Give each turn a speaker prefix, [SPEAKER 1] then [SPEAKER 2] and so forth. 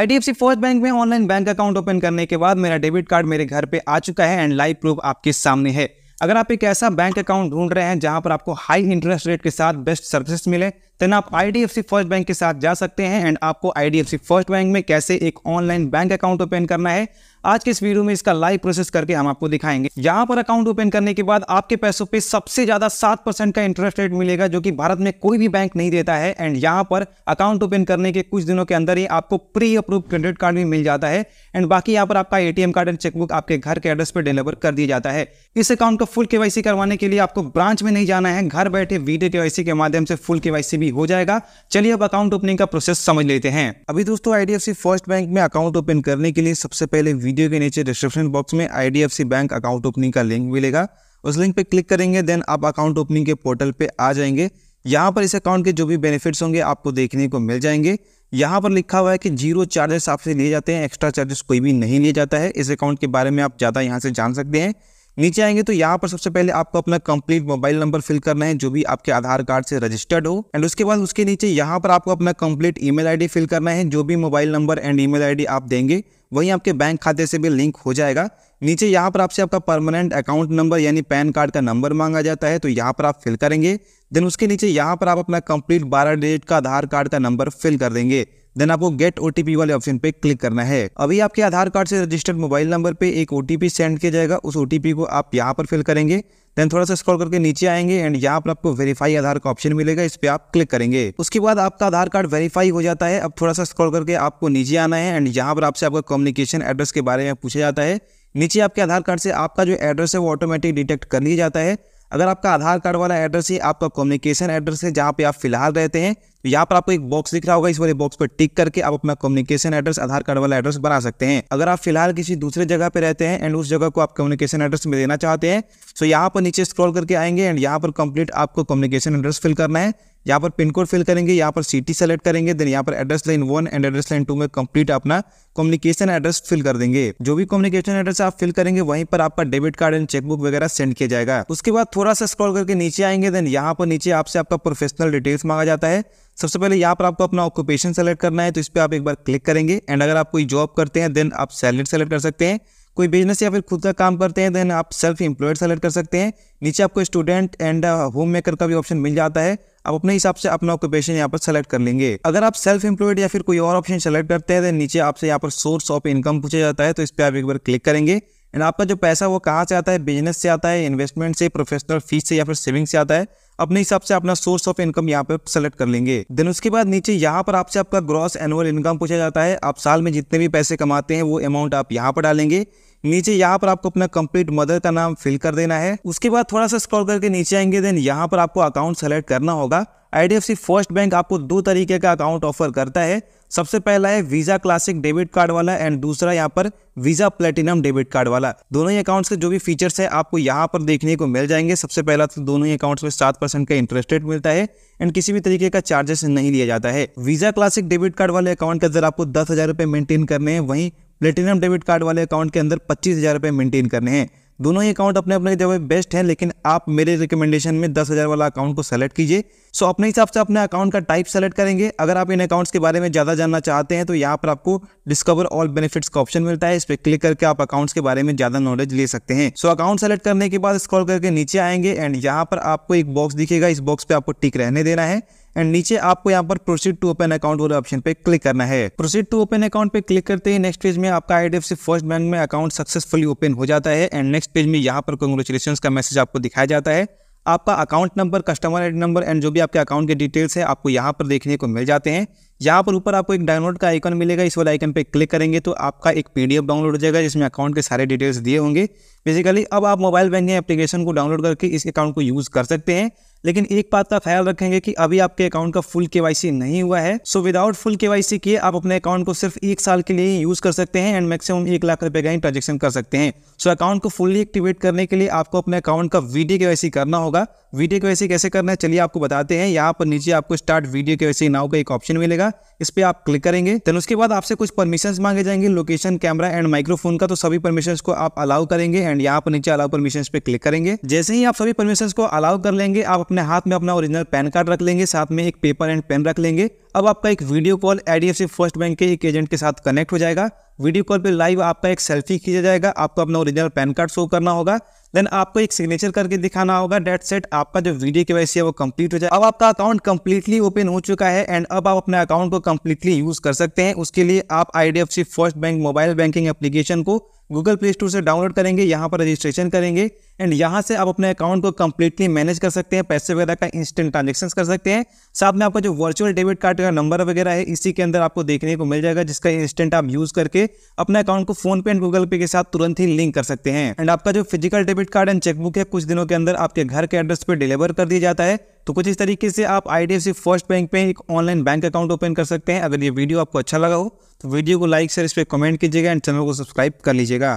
[SPEAKER 1] सी first bank में online bank account open करने के बाद मेरा डेबिट कार्ड मेरे घर पे आ चुका है एंड लाइव प्रूफ आपके सामने है अगर आप एक ऐसा बैंक अकाउंट ढूंढ रहे हैं जहां पर आपको हाई इंटरेस्ट रेट के साथ बेस्ट सर्विसेज मिले देन आप सी फर्स्ट बैंक के साथ जा सकते हैं एंड आपको सी फर्स्ट बैंक में कैसे एक ऑनलाइन बैंक अकाउंट ओपन करना है आज के इस वीडियो में इसका लाइव प्रोसेस करके हम आपको दिखाएंगे यहाँ पर अकाउंट ओपन करने के बाद आपके पैसों पे सबसे ज्यादा सात परसेंट का इंटरेस्ट रेट मिलेगा जो कि भारत में कोई भी बैंक नहीं देता है एंड यहाँ पर अकाउंट ओपन करने के कुछ दिनों के अंदर ही आपको प्री अप्रूव क्रेडिट कार्ड भी मिल जाता है एंड बाकी यहाँ पर आपका एटीएम कार्ड एंड चेकबुक आपके घर के एड्रेस पर डिलीवर कर दिया जाता है इस अकाउंट को फुल केवाईसी करवाने के लिए आपको ब्रांच में नहीं जाना है घर बैठे वीडियो केवाईसी के माध्यम से फुल केवाईसी भी हो जाएगा चलिए अब अकाउंट ओपनिंग का प्रोसेस समझ लेते हैं अभी दोस्तों आईडीएफसी फर्स्ट बैंक में अकाउंट ओपन करने के लिए सबसे पहले वीडियो के नीचे डिस्क्रिप्शन बॉक्स में आईडीएफसी बैंक अकाउंट ओपनिंग का लिंक मिलेगा उस लिंक पे क्लिक करेंगे देन आप अकाउंट ओपनिंग के पोर्टल पे आ जाएंगे यहाँ पर इस अकाउंट के जो भी बेनिफिट्स होंगे आपको देखने को मिल जाएंगे यहाँ पर लिखा हुआ है कि जीरो चार्जेस आपसे लिए जाते हैं एक्स्ट्रा चार्जेस कोई भी नहीं लिए जाता है इस अकाउंट के बारे में आप ज़्यादा यहाँ से जान सकते हैं नीचे आएंगे तो यहाँ पर सबसे पहले आपको अपना कंप्लीट मोबाइल नंबर फिल करना है जो भी आपके आधार कार्ड से रजिस्टर्ड हो एंड उसके बाद उसके नीचे यहाँ पर आपको अपना कंप्लीट ईमेल आईडी फिल करना है जो भी mobile number and email ID आप देंगे वहीं आपके बैंक खाते से भी लिंक हो जाएगा नीचे यहाँ पर आपसे आपका परमानेंट अकाउंट नंबर यानी पैन कार्ड का नंबर मांगा जाता है तो यहाँ पर आप फिल करेंगे देन उसके नीचे यहाँ पर आप अपना कंप्लीट बारह डिजिट का आधार कार्ड का नंबर फिल कर देंगे देन आपको गेट ओटीपी वाले ऑप्शन पे क्लिक करना है अभी आपके आधार कार्ड से रजिस्टर्ड मोबाइल नंबर पे एक ओटीपी सेंड किया जाएगा उस ओटीपी को आप यहाँ पर फिल करेंगे देन थोड़ा सा स्क्रॉल करके नीचे आएंगे एंड यहाँ पर आपको वेरीफाई आधार का ऑप्शन मिलेगा इस पर आप क्लिक करेंगे उसके बाद आपका आधार कार्ड वेरीफाई हो जाता है अब थोड़ा सा स्क्रॉल करके आपको नीचे आना है एंड यहाँ पर आपसे आपका कम्युनिकेशन एड्रेस के बारे में पूछा जाता है नीचे आपके आधार कार्ड से आपका जो एड्रेस है वो ऑटोमेटिक डिटेक्ट कर लिया जाता है अगर आपका आधार कार्ड वाला एड्रेस है आपका कम्युनिकेशन एड्रेस है जहाँ पे आप फिलहाल रहते हैं तो यहाँ पर आपको एक बॉक्स दिख रहा होगा इस वाले बॉक्स पर टिक करके आप अपना कम्युनिकेशन एड्रेस आधार कार्ड वाला एड्रेस बना सकते हैं अगर आप फिलहाल किसी दूसरे जगह पे रहते हैं एंड उस जगह को आप कम्युनिकेशन एड्रेस में देना चाहते हैं तो यहाँ पर नीचे स्क्रॉल करके आएंगे एंड यहाँ पर कंप्लीट आपको कम्युनिकेशन एड्रेस फिल करना है यहाँ पर पिन कोड फिल करेंगे यहाँ पर सिटी सेलेक्ट करेंगे देन यहाँ पर address line one and address line two में कंप्लीट अपना कम्युनिकेशन एड्रेस फिल कर देंगे जो भी कम्युनिकेशन एड्रेस आप फिल करेंगे वहीं पर आपका डेबिट कार्ड एंड चेकबुक वगैरह सेंड किया जाएगा उसके बाद थोड़ा सा स्क्रॉल करके नीचे आएंगे देन यहाँ पर नीचे आपसे आपका प्रोफेशनल डिटेल्स मांगा जाता है सबसे पहले यहाँ पर आपको अपना ऑक्यूपेशन सेलेक्ट करना है तो इस पर आप एक बार क्लिक करेंगे एंड अगर आप कोई जॉब करते हैं देन आप सैलरी सेलेक्ट कर सकते हैं कोई बिजनेस या फिर खुद का काम करते हैं देन आप सेल्फ एम्प्लॉयड सेलेक्ट कर सकते हैं नीचे आपको स्टूडेंट एंड होम मेकर का भी ऑप्शन मिल जाता है आप अपने हिसाब से अपना ऑक्यूपेशन यहाँ पर सेलेक्ट कर लेंगे अगर आप सेल्फ एम्प्लॉयड या फिर कोई और ऑप्शन सेलेक्ट करते हैं तो नीचे आपसे यहाँ पर सोर्स ऑफ इनकम पूछा जाता है तो इस पर आप एक बार क्लिक करेंगे एंड आपका जो पैसा वो कहाँ से आता है बिजनेस से आता है इन्वेस्टमेंट से प्रोफेशनल फीस से या फिर सेविंग से आता है अपने हिसाब से अपना सोर्स ऑफ इनकम यहाँ पर सेलेक्ट कर लेंगे देन उसके बाद नीचे यहाँ पर आपसे आपका ग्रॉस एनुअल इनकम पूछा जाता है आप साल में जितने भी पैसे कमाते हैं वो अमाउंट आप यहाँ पर डालेंगे नीचे यहाँ पर आपको अपना कंप्लीट मदर का नाम फिल कर देना है उसके बाद थोड़ा सा स्क्रॉल करके नीचे आएंगे देन यहाँ पर आपको अकाउंट सेलेक्ट करना होगा आई फर्स्ट बैंक आपको दो तरीके का अकाउंट ऑफर करता है सबसे पहला है वीजा क्लासिक डेबिट कार्ड वाला एंड दूसरा यहाँ पर वीजा प्लेटिनम डेबिट कार्ड वाला दोनों ही अकाउंट्स के जो भी फीचर्स है आपको यहाँ पर देखने को मिल जाएंगे सबसे पहला तो दोनों ही अकाउंट्स में सात परसेंट का इंटरेस्ट रेट मिलता है एंड किसी भी तरीके का चार्जेस नहीं लिया जाता है वीजा क्लासिक डेबिट कार्ड वाले अकाउंट के अंदर आपको दस हजार मेंटेन करने हैं वहीं प्लेटिनम डेबिट कार्ड वाले अकाउंट के अंदर पच्चीस हज़ार रुपये मेनटेन करने हैं दोनों ही अकाउंट अपने अपने जगह बेस्ट हैं लेकिन आप मेरे रिकमेंडेशन में दस हज़ार वाला अकाउंट को सेलेक्ट कीजिए सो अपने हिसाब से अपने अकाउंट का टाइप सेलेक्ट करेंगे अगर आप इन अकाउंट्स के बारे में ज़्यादा जानना चाहते हैं तो यहाँ पर आपको डिस्कवर ऑल बेनिफिट्स का ऑप्शन मिलता है इस पर क्लिक करके आप अकाउंट्स के बारे में ज़्यादा नॉलेज ले सकते हैं सो अकाउंट सेलेक्ट करने के बाद स्क्रॉल करके नीचे आएंगे एंड यहाँ पर आपको एक बॉक्स दिखेगा इस बॉक्स पर आपको टिक रहने देना है एंड नीचे आपको यहाँ पर प्रोसीड टू ओपन अकाउंट वाले ऑप्शन पे क्लिक करना है प्रोसीड टू ओपन अकाउंट पे क्लिक करते ही नेक्स्ट पेज में आपका आईडीएफसी फर्स्ट बैंक में अकाउंट सक्सेसफुली ओपन हो जाता है एंड नेक्स्ट पेज में यहाँ पर कंग्रेचुलेशन का मैसेज आपको दिखाया जाता है आपका account number customer I number and जो भी आपके अकाउंट के डिटेल्स है आपको यहाँ पर देखने को मिल जाते हैं यहाँ पर ऊपर आपको एक डाउनलोड का आइकन मिलेगा इस वाले आइकन पे क्लिक करेंगे तो आपका एक पीडीएफ डाउनलोड हो जाएगा जिसमें अकाउंट के सारे डिटेल्स दिए होंगे बेसिकली अब आप मोबाइल बैंकिंग एप्लीकेशन को डाउनलोड करके इस अकाउंट को यूज़ कर सकते हैं लेकिन एक बात का ख्याल रखेंगे कि अभी आपके अकाउंट का फुल केवाईसी नहीं हुआ है सो विदाउट फुल केवाईसी किए आप अपने अकाउंट को सिर्फ एक साल के लिए ही यूज कर सकते हैं एंड मैक्सिमम एक लाख रुपए का ही ट्रांजेक्शन कर सकते हैं सो अकाउंट को फुल्ली एक्टिवेट करने के लिए आपको अपने अकाउंट का वीडियो केवाईसी करना होगा वीडियो के वैसे कैसे करना है चलिए आपको बताते हैं यहाँ पर नीचे आपको स्टार्ट वीडियो के वैसे नाव का एक ऑप्शन मिलेगा इस पर आप क्लिक करेंगे देन उसके बाद आपसे कुछ परमिशन मांगे जाएंगे लोकेशन कैमरा एंड माइक्रोफोन का तो सभी परमिशन को आप अलाउ करेंगे एंड यहाँ पर नीचे अलाउ परमिशन पे क्लिक करेंगे जैसे ही आप सभी परमिशन को अलाउ कर लेंगे आप अपने हाथ में अपना ओरिजिनल पैन कार्ड रख लेंगे साथ में एक पेपर एंड पेन रख लेंगे अब आपका एक video call IDFC first bank के एक एजेंट के साथ कनेक्ट हो जाएगा वीडियो कॉल पे लाइव आपका एक सेल्फी खींचा जाएगा आपको अपना ओरिजिनल पैन कार्ड शो करना होगा देन आपको एक सिग्नेचर करके दिखाना होगा डेट सेट आपका जो वीडियो के वैसे है वो कंप्लीट हो जाए अब आपका अकाउंट कंप्लीटली ओपन हो चुका है एंड अब आप अपने अकाउंट को कंप्लीटली यूज कर सकते हैं उसके लिए आप I first bank mobile banking application को गूगल प्ले स्टोर से डाउनलोड करेंगे यहाँ पर रजिस्ट्रेशन करेंगे एंड यहाँ से आप अपने अकाउंट को कंप्लीटली मैनेज कर सकते हैं पैसे वगैरह का इंस्टेंट ट्रांजेक्शन कर सकते हैं साथ में आपका जो वर्चुअल डेबिट कार्ड का नंबर वगैरह है इसी के अंदर आपको देखने को मिल जाएगा जिसका इंस्टेंट आप यूज़ करके अपने अकाउंट को फोन पे एंड गूगल पे के साथ तुरंत ही लिंक कर सकते हैं एंड आपका जो physical debit card and chequebook है कुछ दिनों के अंदर आपके घर के एड्रेस पर डिलीवर कर दिया जाता है तो कुछ इस तरीके से आप आई फर्स्ट बैंक में एक ऑनलाइन बैंक अकाउंट ओपन कर सकते हैं अगर ये वीडियो आपको अच्छा लगा हो तो वीडियो को लाइक शेयर इस पर कमेंट कीजिएगा एंड चैनल को सब्सक्राइब कर लीजिएगा